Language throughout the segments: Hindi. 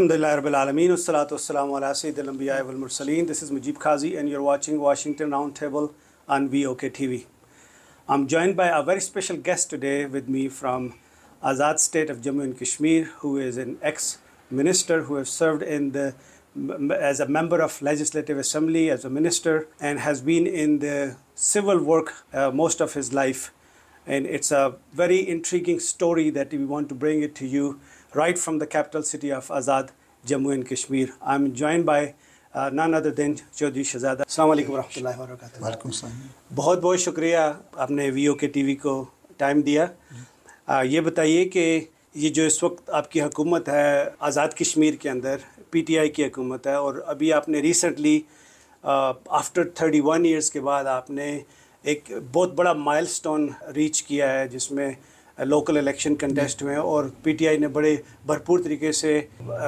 Alhamdulillah Rabbil Alameen, Ussalatu Wassalamu ala Sayyidil Anbiya wal Mursaleen. This is Mujib Khazi and you're watching Washington Roundtable on VOK TV. I'm joined by a very special guest today with me from Azad State of Jammu and Kashmir, who is an ex-minister who has served in the as a member of Legislative Assembly, as a minister, and has been in the civil work uh, most of his life. And it's a very intriguing story that we want to bring it to you right from the capital city of Azad, Jammu and Kashmir. I'm joined by uh, none other than Chaudhary शहजादा अलैक्म वरहमतुल्लाहि वरकatuh वालेकुम बहुत बहुत शुक्रिया आपने वी ओ के टी वी को टाइम दिया आ, uh, ये बताइए कि ये जो इस वक्त आपकी हुकूमत है आज़ाद कश्मीर के अंदर पी टी आई की हुकूमत है और अभी आपने recently after thirty one years के बाद आपने एक बहुत बड़ा माइलस्टोन रीच किया है जिसमें लोकल इलेक्शन कंटेस्ट में और पीटीआई ने बड़े भरपूर तरीके से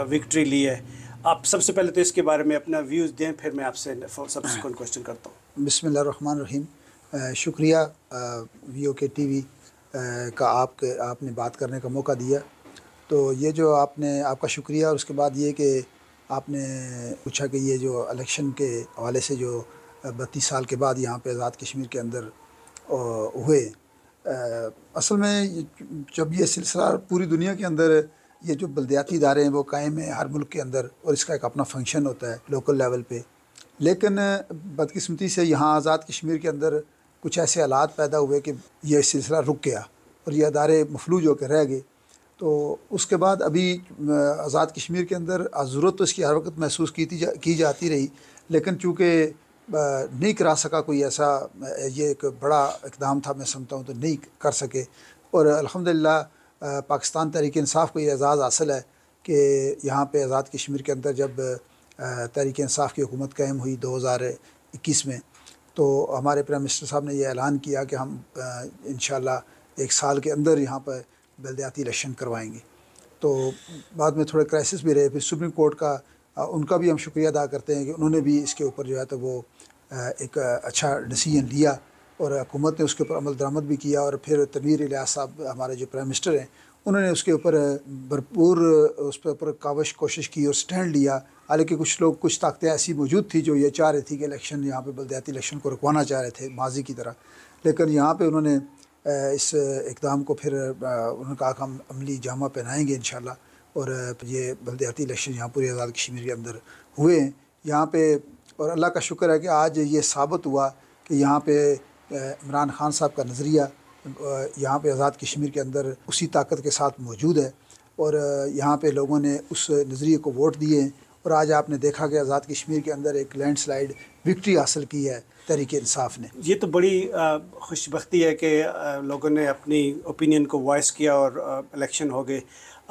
विक्ट्री ली है आप सबसे पहले तो इसके बारे में अपना व्यूज़ दें फिर मैं आपसे सबसिक्वेंट क्वेश्चन करता हूँ बिसमिल्ल रहीम शुक्रिया वी के टी वी का आपके आपने बात करने का मौका दिया तो ये जो आपने आपका शुक्रिया और उसके बाद ये कि आपने पूछा कि ये जो इलेक्शन के हवाले से जो बत्तीस साल के बाद यहाँ पे आज़ाद कश्मीर के अंदर हुए असल में जब ये सिलसिला पूरी दुनिया के अंदर ये जो बलदियाती इदारे हैं वो कायम हैं हर मुल्क के अंदर और इसका एक अपना फंक्शन होता है लोकल लेवल पे लेकिन बदकस्मती से यहाँ आज़ाद कश्मीर के अंदर कुछ ऐसे हालात पैदा हुए कि यह सिलसिला रुक गया और ये अदारे मफलूज होकर रह गए तो उसके बाद अभी आज़ाद कश्मीर के अंदर ज़रूरत तो इसकी हर वक्त महसूस की जा, की जाती रही लेकिन चूँकि नहीं करा सका कोई ऐसा ये एक बड़ा इकदाम था मैं समझता हूँ तो नहीं कर सके और अलहमदिल्ला पाकिस्तान तहरीक इंसाफ को ये एजाज़ हासिल है कि यहाँ पे आज़ाद कश्मीर के अंदर जब तहरीक इंसाफ की हुकूमत कायम हुई दो हज़ार इक्कीस में तो हमारे प्राइम मिनिस्टर साहब ने यह ऐलान किया कि हम इन एक साल के अंदर यहाँ पर बलदयाती इलेक्शन करवाएंगे तो बाद में थोड़े क्राइसिस भी रहे फिर सुप्रीम कोर्ट का उनका भी हम शुक्रिया अदा करते हैं कि उन्होंने भी इसके ऊपर जो है तो वो एक अच्छा डिसीजन लिया और हुकूमत ने उसके ऊपर अमल दरामद भी किया और फिर तमीर लियाज साहब हमारे जो प्राइम मिनिस्टर हैं उन्होंने उसके ऊपर भरपूर उस पर ऊपर कावश कोशिश की और स्टैंड लिया हालांकि कुछ लोग कुछ ताकतें ऐसी मौजूद थी जो ये चाह रही थी कि इलेक्शन यहाँ पर बलदयाती इलेक्शन को रुकवाना चाह रहे थे माजी की तरह लेकिन यहाँ पर उन्होंने इस इकदाम को फिर उन्होंने कहा हम अमली जामा पहनाएंगे इन और ये बलदयाती इलेक्शन यहाँ पूरे आज़ाद कश्मीर के अंदर हुए हैं यहाँ पे और अल्लाह का शुक्र है कि आज ये साबित हुआ कि यहाँ पे इमरान खान साहब का नज़रिया यहाँ पे आज़ाद कश्मीर के अंदर उसी ताकत के साथ मौजूद है और यहाँ पे लोगों ने उस नज़रिए को वोट दिए और आज आपने देखा कि आज़ाद कश्मीर के अंदर एक लैंडस्लाइड विक्ट्री हासिल की है तरीके इंसाफ ने ये तो बड़ी खुशबी है कि लोगों ने अपनी ओपिनियन को वॉइस किया और इलेक्शन हो गए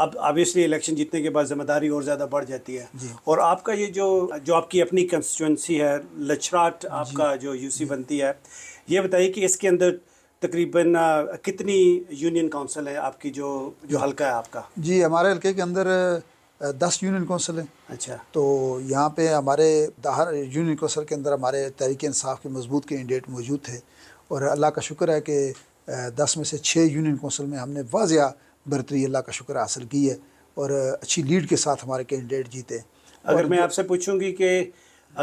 अब ऑब्वियसली इलेक्शन जीतने के बाद जिम्मेदारी और ज़्यादा बढ़ जाती है और आपका ये जो जो आपकी अपनी कंस्टिटेंसी है लछराट आपका जो यूसी बनती है ये बताइए कि इसके अंदर तकरीबन कितनी यूनियन काउंसिल है आपकी जो जो हल्का है आपका जी हमारे हल्के के अंदर दस यूनियन कौंसिल हैं अच्छा तो यहाँ पे हमारे हर यूनियन कौंसिल के अंदर हमारे तहरीक इंसाफ के मजबूत कैंडिडेट मौजूद थे और अल्लाह का शुक्र है कि दस में से छः यूनियन कौंसिल में हमने वाजिया बरतरी अल्लाह का शुक्र हासिल की है और अच्छी लीड के साथ हमारे कैंडिडेट जीते अगर मैं आपसे पूछूंगी कि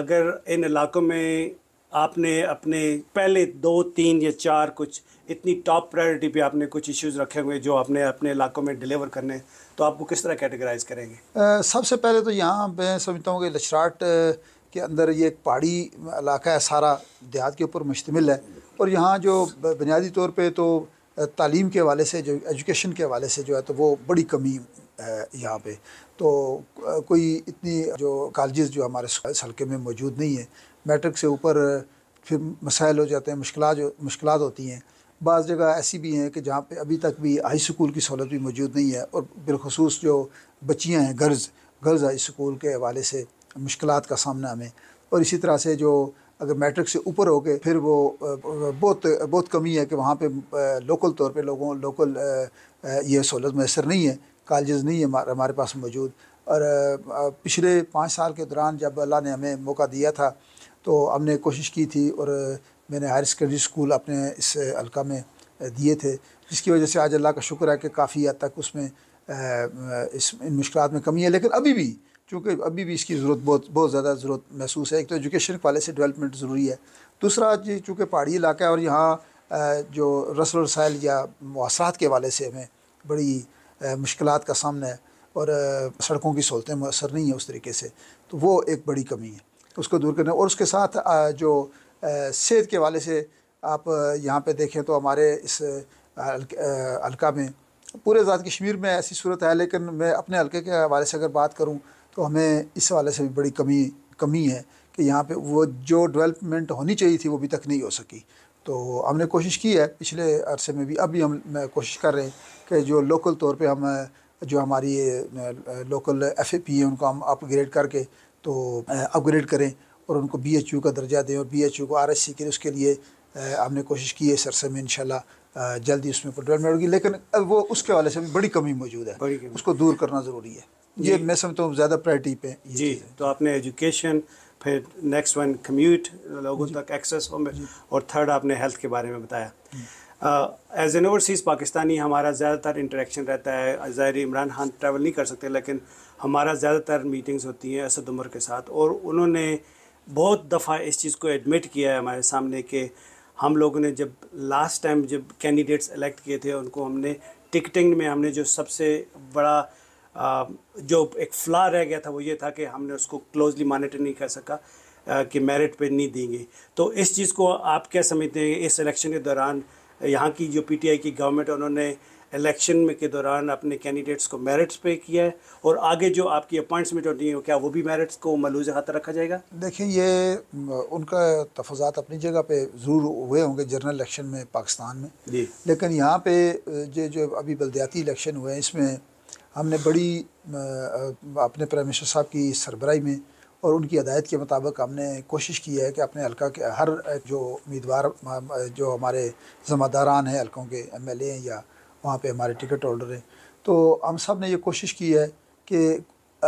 अगर इन इलाकों में आपने अपने पहले दो तीन या चार कुछ इतनी टॉप प्रायोरिटी पे आपने कुछ इश्यूज रखे हुए जो आपने अपने इलाकों में डिलीवर करने तो आपको किस तरह कैटेगराइज करेंगे सबसे पहले तो यहाँ मैं समझता हूँ कि लशराट के अंदर ये एक पहाड़ी इलाका है सारा देहात के ऊपर मुश्तमिल है और यहाँ जो बुनियादी तौर पर तो तालीम के वाले से जो एजुकेशन के हवाले से जो है तो वो बड़ी कमी है यहाँ पे तो कोई इतनी जो कॉलेज़ जो हमारे हल्के में मौजूद नहीं है मैट्रिक से ऊपर फिर मसाइल हो जाते हैं मुश्किल जो मुश्किल होती हैं बाज जगह ऐसी भी हैं कि जहाँ पे अभी तक भी हाई स्कूल की सहूलत भी मौजूद नहीं है और बिलखसूस जो बच्चियाँ हैं गर्ल्स गर्ल्स हाई स्कूल के हवाले से मुश्किल का सामना हमें और इसी तरह से जो अगर मैट्रिक से ऊपर हो गए फिर वो बहुत बहुत कमी है कि वहाँ पे लोकल तौर पे लोगों लोकल ये सहूलत मैसर नहीं है कॉलेज नहीं है हमारे पास मौजूद और पिछले पाँच साल के दौरान जब अल्लाह ने हमें मौका दिया था तो हमने कोशिश की थी और मैंने हायर सेकेंडरी स्कूल अपने इस हल्का में दिए थे जिसकी वजह से आज अल्लाह का शुक्र है कि काफ़ी हद तक उसमें इस इन मुश्किल में कमी है लेकिन अभी भी चूँकि अभी भी इसकी ज़रूरत बहुत बहुत ज़्यादा ज़रूरत महसूस है एक तो एजुकेशन के वाले से डेवलपमेंट ज़रूरी है दूसरा जी चूँकि पहाड़ी इलाका है और यहाँ जो रसल रसायल या मवासरात के वाले से हमें बड़ी मुश्किल का सामना है और सड़कों की सहूलतें मैसर नहीं है उस तरीके से तो वो एक बड़ी कमी है उसको दूर करना और उसके साथ जो सेहत के वाले से आप यहाँ पर देखें तो हमारे इस हल्का में पूरे आज़ाद कश्मीर में ऐसी सूरत है लेकिन मैं अपने हल्के के हवाले से अगर बात करूँ तो हमें इस वाले से भी बड़ी कमी कमी है कि यहाँ पे वो जो डेवलपमेंट होनी चाहिए थी वो अभी तक नहीं हो सकी तो हमने कोशिश की है पिछले अरसे में भी अभी हम कोशिश कर रहे हैं कि जो लोकल तौर पे हम जो हमारी लोकल एफ है उनको हम अपग्रेड करके तो अपग्रेड करें और उनको बी एच यू का दर्जा दें और बी एच यू को आर एस सी के उसके लिए हमने कोशिश की है इस अरसे में इनशाला जल्दी उसमें डेवलपमेंट होगी लेकिन वो उसके वाले से भी बड़ी कमी मौजूद है उसको दूर करना ज़रूरी है ये मैं समझता हूँ ज़्यादा प्रायरिटी पे जी तो आपने एजुकेशन फिर नेक्स्ट वन कम्यूट लोगों तक एक्सेस हो और थर्ड आपने हेल्थ के बारे में बताया एज एन ओवरसीज़ पाकिस्तानी हमारा ज़्यादातर इंटरेक्शन रहता है ज़ाहिर इमरान खान ट्रैवल नहीं कर सकते लेकिन हमारा ज़्यादातर मीटिंग्स होती हैं असद उमर के साथ और उन्होंने बहुत दफ़ा इस चीज़ को एडमिट किया है हमारे सामने कि हम लोगों ने जब लास्ट टाइम जब कैंडिडेट्स इलेक्ट किए थे उनको हमने टिकटिंग में हमने जो सबसे बड़ा जो एक फ्ला रह गया था वो ये था कि हमने उसको क्लोजली मॉनिटर नहीं कर सका कि मेरिट पे नहीं देंगे तो इस चीज़ को आप क्या समझते हैं इस इलेक्शन के दौरान यहाँ की जो पीटीआई की गवर्नमेंट उन्होंने इलेक्शन में के दौरान अपने कैंडिडेट्स को मेरिट्स पे किया है और आगे जो आपकी अपॉइंट्समेंट होती है क्या वो भी मेरिट्स को मलूज खाता रखा जाएगा देखिए ये उनका तफजात अपनी जगह पे ज़रूर हुए होंगे जनरल इलेक्शन में पाकिस्तान में लेकिन यहाँ पे जो जो अभी बलदियाती इलेक्शन हुए हैं इसमें हमने बड़ी अपने प्राइम मिनिस्टर साहब की सरबराही में और उनकी हदायत के मुताबिक हमने कोशिश की है कि अपने हल्का के हर जो उम्मीदवार जो हमारे जमादारान हैं हल्कों के एम एल ए हैं या वहाँ पर हमारे टिकट होल्डर हैं तो हम सब ने ये कोशिश की है कि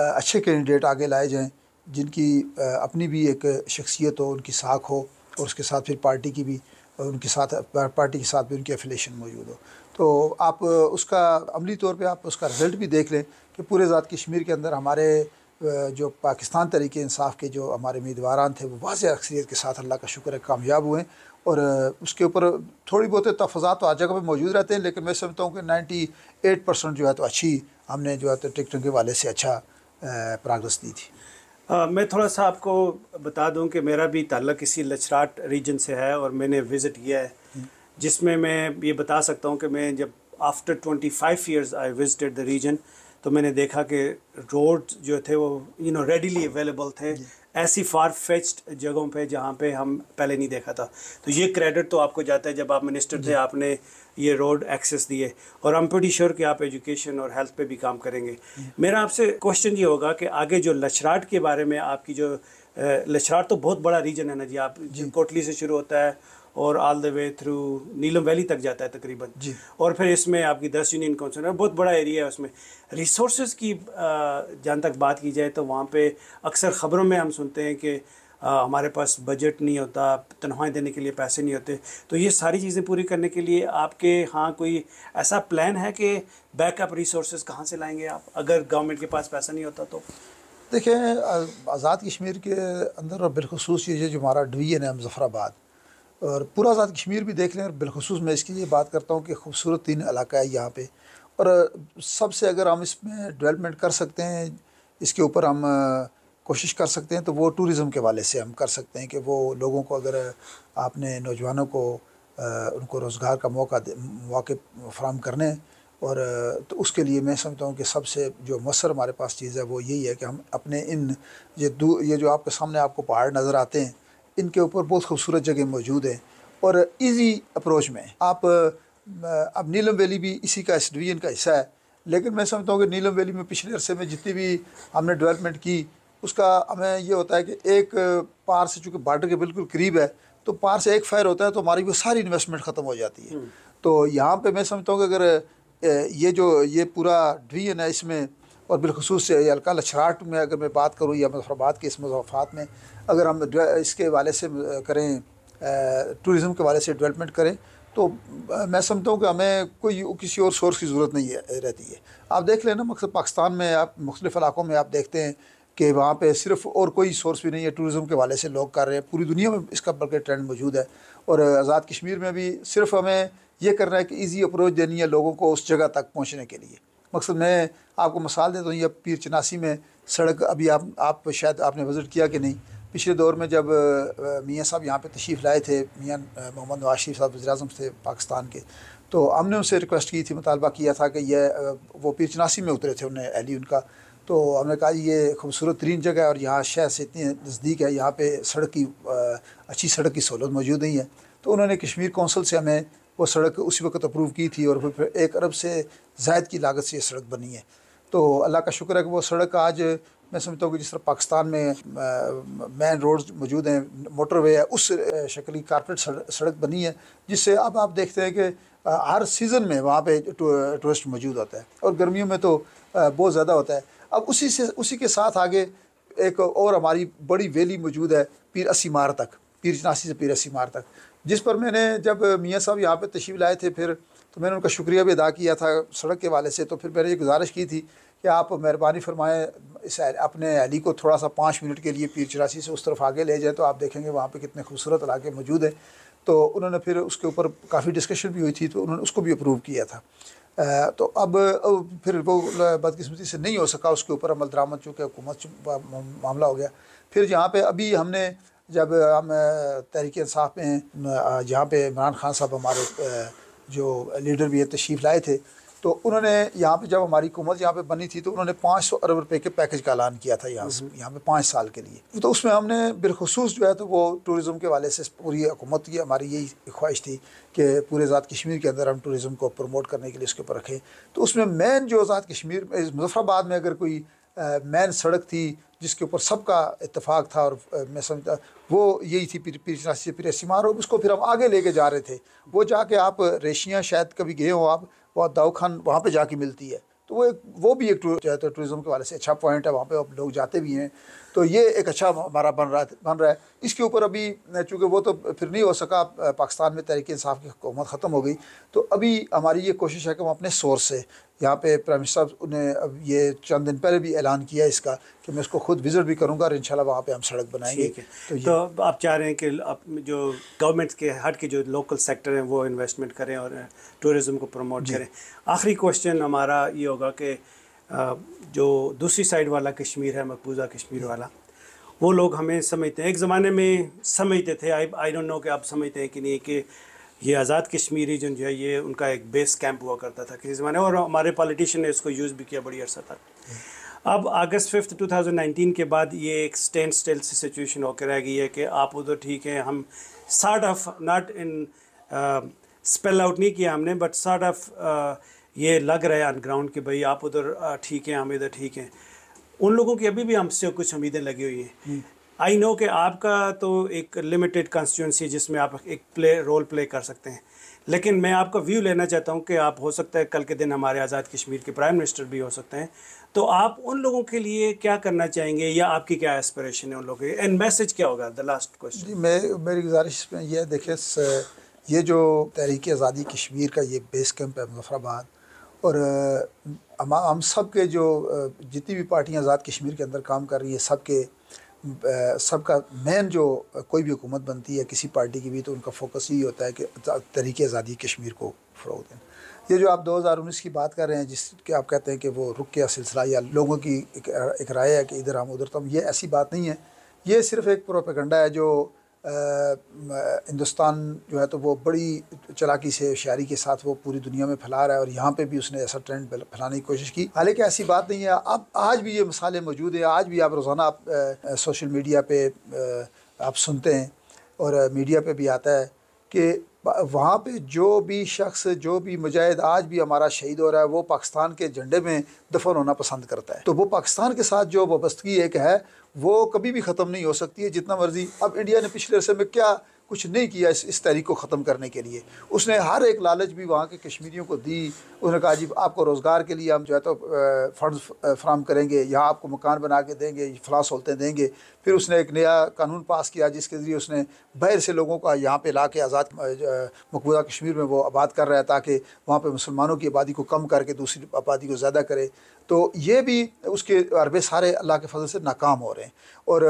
अच्छे कैंडिडेट आगे लाए जाएँ जिनकी अपनी भी एक शख्सियत हो उनकी साख हो और उसके साथ फिर पार्टी की भी उनके साथ पार्टी के साथ भी उनकी एफिलेशन मौजूद हो तो आप उसका अमली तौर पे आप उसका रिज़ल्ट भी देख लें कि पूरे ज़ात कश्मीर के अंदर हमारे जो पाकिस्तान तरीके इंसाफ के जो हमारे उम्मीदवार थे वो वाज अक्सरीत के साथ अल्लाह का शुक्र है कामयाब हुए और उसके ऊपर थोड़ी बहुत तफजात तो हर जगह पर मौजूद रहते हैं लेकिन मैं समझता हूँ कि नाइन्टी एट परसेंट जो है तो अच्छी हमने जो है तो टिकटों के वाले से अच्छा प्रागस दी थी आ, मैं थोड़ा सा आपको बता दूं कि मेरा भी ताल्लक इसी लचराट रीजन से है और मैंने विज़िट किया है जिसमें मैं ये बता सकता हूँ कि मैं जब after twenty five years I visited the region तो मैंने देखा कि रोड जो थे वो यू नो रेडीली अवेलेबल थे ऐसी फार फेच्ड जगहों पे जहाँ पे हम पहले नहीं देखा था तो ये क्रेडिट तो आपको जाता है जब आप मिनिस्टर थे आपने ये रोड एक्सेस दिए और हम प्रीटी श्योर कि आप एजुकेशन और हेल्थ पे भी काम करेंगे मेरा आपसे क्वेश्चन ये होगा कि आगे जो लछराट के बारे में आपकी जो लछराट तो बहुत बड़ा रीजन है ना जी आप कोटली से शुरू होता है और all the way through Neelam valley तक जाता है तकरीबन जी और फिर इसमें आपकी दस यूनियन काउंसिल है बहुत बड़ा एरिया है उसमें रिसोर्स की जहाँ तक बात की जाए तो वहाँ पर अक्सर ख़बरों में हम सुनते हैं कि आ, हमारे पास बजट नहीं होता तनख्वाहें देने के लिए पैसे नहीं होते तो ये सारी चीज़ें पूरी करने के लिए आपके हाँ कोई ऐसा प्लान है कि बैकअप रिसोर्स कहाँ से लाएंगे आप अगर गवर्नमेंट के पास पैसा नहीं होता तो देखें आज़ाद कश्मीर के अंदर और बिलखसूस ये जो हमारा डिवीज़न है मुजफ़राबाद और पूरा आज़ाद कश्मीर भी देख लें और बिलखसूस मैं इसके लिए बात करता हूँ कि खूबसूरत तीन इलाका है यहाँ पर और सबसे अगर हम इसमें डेवलपमेंट कर सकते हैं इसके ऊपर हम कोशिश कर सकते हैं तो वो टूरिज़म के वाले से हम कर सकते हैं कि वो लोगों को अगर आपने नौजवानों को उनको रोज़गार का मौका मौके फ्राहम करने और तो उसके लिए मैं समझता हूँ कि सबसे जो मसर हमारे पास चीज़ है वो यही है कि हम अपने इन ये दू ये जो आपके सामने आपको पहाड़ नज़र आते हैं इनके ऊपर बहुत खूबसूरत जगह मौजूद है और इजी अप्रोच में आप अब नीलम वैली भी इसी का इस डिवीजन का हिस्सा है लेकिन मैं समझता हूँ कि नीलम वैली में पिछले अरसे में जितनी भी हमने डेवलपमेंट की उसका हमें ये होता है कि एक पार से चूँकि बार्डर के बिल्कुल करीब है तो पार से एक फायर होता है तो हमारी वो सारी इन्वेस्टमेंट ख़त्म हो जाती है हम्म। तो यहाँ पर मैं समझता हूँ कि अगर ये जो ये पूरा डिवीजन है इसमें और बिलखसूस हल्का लछराट में अगर मैं बात करूँ या मुजफ्फरबाद के इस मजाफात में अगर हम इसके वाले से करें टूरिज़म के वाले से डेवलपमेंट करें तो मैं समझता हूँ कि हमें कोई किसी और सोर्स की ज़रूरत नहीं है रहती है आप देख लेना मकसद पाकिस्तान में आप मुख्तलिफ़ इलाक़ों में आप देखते हैं कि वहाँ पे सिर्फ और कोई सोर्स भी नहीं है टूरिज़म के वाले से लोग कर रहे हैं पूरी दुनिया में इसका बल्कि ट्रेंड मौजूद है और आज़ाद कश्मीर में भी सिर्फ हमें यह करना है कि ईजी अप्रोच देनी है लोगों को उस जगह तक पहुँचने के लिए मकसद मैं आपको मिसाल देता हूँ यह पीर चनासी में सड़क अभी आप आप शायद आपने विज़िट किया कि नहीं पिछले दौर में जब मियाँ साहब यहाँ पे तशरीफ़ लाए थे मियाँ मोहम्मद नवाज शरीफ साहब वज़रम थे पाकिस्तान के तो हमने उनसे रिक्वेस्ट की थी मुतालबा किया था कि यह वो पीर चनासी में उतरे थे उन्हें अहली उनका तो हमने कहा ये खूबसूरत तरीन जगह है और यहाँ शहर से इतनी नज़दीक है यहाँ पे सड़क की अच्छी सड़क की सहूलत मौजूद नहीं है तो उन्होंने कश्मीर कौंसिल से हमें वो सड़क उसी वक्त अप्रूव की थी और फिर एक अरब से जायद की लागत से ये सड़क बनी है तो अल्लाह का शुक्र है कि वो सड़क आज मैं समझता हूँ कि जिस तरह पाकिस्तान में मेन रोड्स मौजूद हैं मोटरवे है उस शक्ली कारपेट सड़क बनी है जिससे अब आप देखते हैं कि हर सीज़न में वहाँ पे टूरिस्ट मौजूद होता है और गर्मियों में तो बहुत ज़्यादा होता है अब उसी से उसी के साथ आगे एक और हमारी बड़ी वैली मौजूद है पीर असीमार तक पीर चनासी से पीर सीमार तक जिस पर मैंने जब मियाँ साहब यहाँ पर तशीव लाए थे फिर तो मैंने उनका शुक्रिया भी अदा किया था सड़क के वाले से तो फिर मैंने ये गुजारिश की थी कि आप मेहरबानी फरमाएँ इस अपने अली को थोड़ा सा पाँच मिनट के लिए पीर चरासी से उस तरफ आगे ले जाए तो आप देखेंगे वहाँ पर कितने खूबसूरत इलाके मौजूद हैं तो उन्होंने फिर उसके ऊपर काफ़ी डिस्कशन भी हुई थी तो उन्होंने उसको भी अप्रूव किया था तो अब फिर वो बदकस्मती से नहीं हो सका उसके ऊपर अमल दरामद चूँकि हुकूमत मामला हो गया फिर यहाँ पर अभी हमने जब हम तहरीक इंसाफ में जहाँ पे इमरान खान साहब हमारे जो लीडर भी तशीफ लाए थे तो उन्होंने यहाँ पे जब हमारी हुकूमत यहाँ पे बनी थी तो उन्होंने 500 अरब रुपए के पैकेज का ऐलान किया था यहाँ से हम्म। यहाँ पे पाँच साल के लिए तो उसमें हमने बिलखसूस जो है तो वो टूरिज़म के वाले से पूरी हुकूमत की हमारी यही ख्वाहिश थी कि पूरे आज़ाद कश्मीर के अंदर हम टूरिज़म को प्रमोट करने के लिए उसके ऊपर रखें तो उसमें मेन जो ज़ात कश्मीर मुजफ्फराबाद में अगर कोई मैन सड़क थी जिसके ऊपर सबका इतफाक था और मैं समझता वो यही थी पीर से पीर सिमार और उसको फिर हम आगे लेके जा रहे थे वो जाके आप रेशियाँ शायद कभी गए हो आप वहाँ दाऊ खान वहाँ पर जाके मिलती है तो वो एक वो भी एक तो टूरिज़म के वाले से अच्छा पॉइंट है वहाँ पे अब लोग जाते भी हैं तो ये एक अच्छा हमारा बन रहा बन रहा है इसके ऊपर अभी चूँकि वो तो फिर नहीं हो सका पाकिस्तान में तहरीक इंसाफ की हुकूमत ख़त्म हो गई तो अभी हमारी ये कोशिश है कि हम अपने सोर्स से यहाँ पे प्राइम मिनिस्टर साहब ने अब ये चंद दिन पहले भी ऐलान किया इसका कि मैं इसको खुद विज़िट भी करूँगा और शाला वहाँ पे हम सड़क बनाएंगे तो, तो आप चाह रहे हैं कि आप जो गवर्नमेंट के हट के जो लोकल सेक्टर हैं वो इन्वेस्टमेंट करें और टूरिज़्म को प्रमोट करें आखिरी क्वेश्चन हमारा ये होगा कि जो दूसरी साइड वाला कश्मीर है मकबूजा कश्मीर वाला वो लोग हमें समझते हैं एक ज़माने में समझते थे आई आई डोंट नो कि आप समझते हैं कि नहीं कि ये आज़ाद कश्मीरी जो है ये उनका एक बेस कैंप हुआ करता था किसी ज़माने और हमारे पॉलिटिशियन ने इसको यूज़ भी किया बड़ी अरसा तक अब अगस्त फिफ्थ 2019 के बाद ये एक स्टैंड स्टिल सिचुएशन होकर रह गई है कि आप उधर ठीक है हम sort of not in spell out नहीं किया हमने बट सार्ट ऑफ ये लग रहा है ऑन ग्राउंड कि भाई आप उधर ठीक हैं हम इधर ठीक हैं उन लोगों की अभी भी हमसे कुछ उम्मीदें लगी हुई हैं आई हम्म। नो कि आपका तो एक लिमिटेड कॉन्स्टिट्यूंसी जिसमें आप एक प्ले रोल प्ले कर सकते हैं लेकिन मैं आपका व्यू लेना चाहता हूं कि आप हो सकता है कल के दिन हमारे आज़ाद कश्मीर के प्राइम मिनिस्टर भी हो सकते हैं तो आप उन लोगों के लिए क्या करना चाहेंगे या आपकी क्या एस्परेशन है उन लोगों के एंड मैसेज क्या होगा द लास्ट क्वेश्चन जी मैं मेरी गुजारिश में यह देखिए ये जो तहरीक आज़ादी कश्मीर का ये बेस कैंप है मुजफ्फराबाद और हम हम सब के जो जितनी भी पार्टियाँ आज़ाद कश्मीर के अंदर काम कर रही है सब के सब का मेन जो कोई भी हुकूमत बनती है किसी पार्टी की भी तो उनका फोकस यही होता है कि तरीके आज़ादी कश्मीर को फ़रोग दें ये जो आप 2019 की बात कर रहे हैं जिसके आप कहते हैं कि वो रुक गया सिलसिला या लोगों की एक, एक राय है कि इधर हम उधर तो हम ये ऐसी बात नहीं है ये सिर्फ एक प्रोपेगंडा है जो हिंदुस्तान जो है तो वो बड़ी चलाकी से शायरी के साथ वो पूरी दुनिया में फैला रहा है और यहाँ पे भी उसने ऐसा ट्रेंड फैलाने की कोशिश की हालांकि ऐसी बात नहीं है अब आज भी ये मसाले मौजूद हैं आज भी आप रोज़ाना आप सोशल मीडिया पे आप सुनते हैं और मीडिया पे भी आता है कि वहाँ पे जो भी शख्स जो भी मुजाहिद आज भी हमारा शहीद हो रहा है वो पाकिस्तान के झंडे में दफन होना पसंद करता है तो वो पाकिस्तान के साथ जो वाबस्तगी एक है वो कभी भी ख़त्म नहीं हो सकती है जितना मर्ज़ी अब इंडिया ने पिछले अरसे में क्या कुछ नहीं किया इस इस तहरीक को ख़त्म करने के लिए उसने हर एक लालच भी वहाँ के कश्मीरियों को दी उन्होंने कहा जी आपको रोज़गार के लिए हम जो है तो फंड फ्राहम करेंगे यहाँ आपको मकान बना के देंगे फलाह सहूलतें देंगे फिर उसने एक नया कानून पास किया जिसके ज़रिए उसने बाहर से लोगों का यहाँ पे ला के आज़ाद मकबूजा कश्मीर में वो आबाद कर रहा है ताकि वहाँ पर मुसलमानों की आबादी को कम करके दूसरी आबादी को ज़्यादा करे तो ये भी उसके अरबे सारे अल्लाह के फजल से नाकाम हो रहे हैं और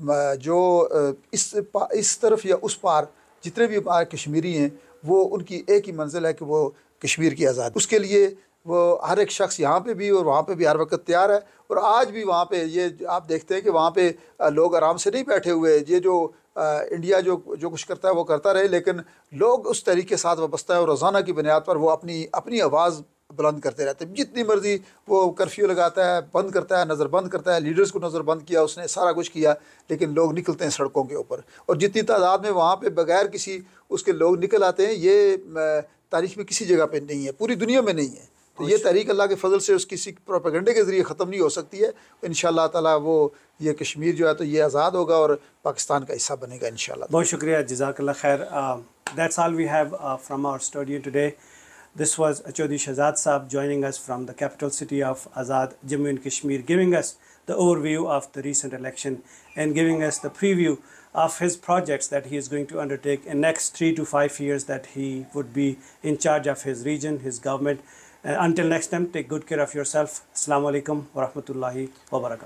जो इस इस तरफ या उस पार जितने भी कश्मीरी हैं वो उनकी एक ही मंजिल है कि वो कश्मीर की आज़ादी उसके लिए वो हर एक शख्स यहाँ पे भी और वहाँ पे भी हर वक्त तैयार है और आज भी वहाँ पे ये आप देखते हैं कि वहाँ पे लोग आराम से नहीं बैठे हुए ये जो आ, इंडिया जो जो कुछ करता है वो करता रहे लेकिन लोग उस तरीके साथ वाबस्ता है और रोज़ाना की बुनियाद पर वो अपनी अपनी आवाज़ बुलंद करते रहते हैं जितनी मर्ज़ी वो कर्फ्यू लगाता है बंद करता है नज़रबंद करता है लीडर्स को नज़रबंद किया उसने सारा कुछ किया लेकिन लोग निकलते हैं सड़कों के ऊपर और जितनी तादाद में वहाँ पर बगैर किसी उसके लोग निकल आते हैं ये तारीख में किसी जगह पर नहीं है पूरी दुनिया में नहीं है तो ये अच्छा। तहरीक अल्लाह के फजल से उस किसी प्रोपेगेंडे के ज़रिए ख़त्म नहीं हो सकती है इन ताला वो ये कश्मीर जो है तो ये आज़ाद होगा और पाकिस्तान का हिस्सा बनेगा इन बहुत शुक्रिया जजाक खैर that's all we have from our study today This was Achodi Shahzad Saab joining us from the capital city of Azad, Jammu and Kashmir, giving us the overview of the recent election and giving us the preview of his projects that he is going to undertake in next three to five years that he would be in charge of his region, his government. And until next time, take good care of yourself. Assalamu alaikum wa rahmatullahi wa barakatuh.